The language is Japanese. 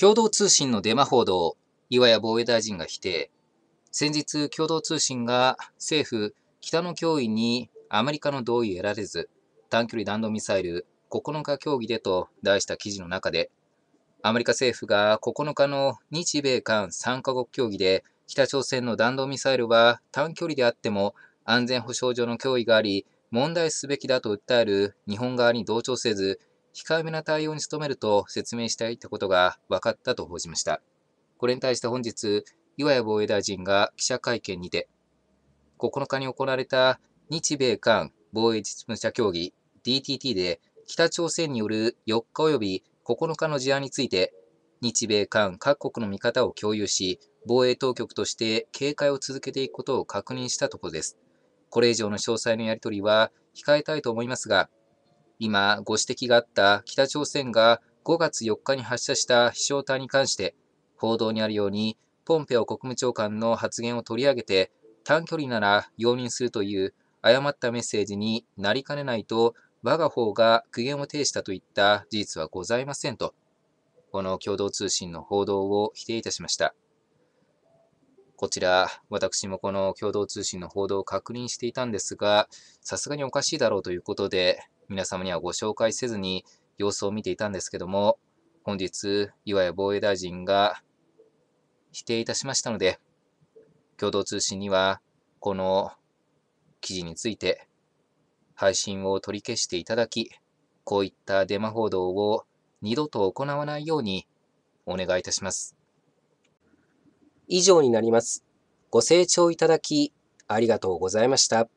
共同通信のデマ報道、岩谷防衛大臣が否定。先日、共同通信が政府、北の脅威にアメリカの同意得られず、短距離弾道ミサイル9日協議でと題した記事の中で、アメリカ政府が9日の日米韓3カ国協議で、北朝鮮の弾道ミサイルは短距離であっても安全保障上の脅威があり、問題すべきだと訴える日本側に同調せず、控えめな対応に努めると説明したいてことが分かったと報じました。これに対して本日、岩谷防衛大臣が記者会見にて、9日に行われた日米韓防衛実務者協議 DTT で北朝鮮による4日及び9日の事案について、日米韓各国の見方を共有し、防衛当局として警戒を続けていくことを確認したところです。これ以上の詳細のやり取りは控えたいと思いますが、今、ご指摘があった北朝鮮が5月4日に発射した飛翔体に関して、報道にあるように、ポンペオ国務長官の発言を取り上げて、短距離なら容認するという誤ったメッセージになりかねないと、我が方が苦言を呈したといった事実はございませんと、この共同通信の報道を否定いたしました。こちら、私もこの共同通信の報道を確認していたんですが、さすがにおかしいだろうということで、皆様にはご紹介せずに様子を見ていたんですけども、本日、岩谷防衛大臣が否定いたしましたので、共同通信には、この記事について、配信を取り消していただき、こういったデマ報道を二度と行わないようにお願いいたします。以上になります。ご清聴いただき、ありがとうございました。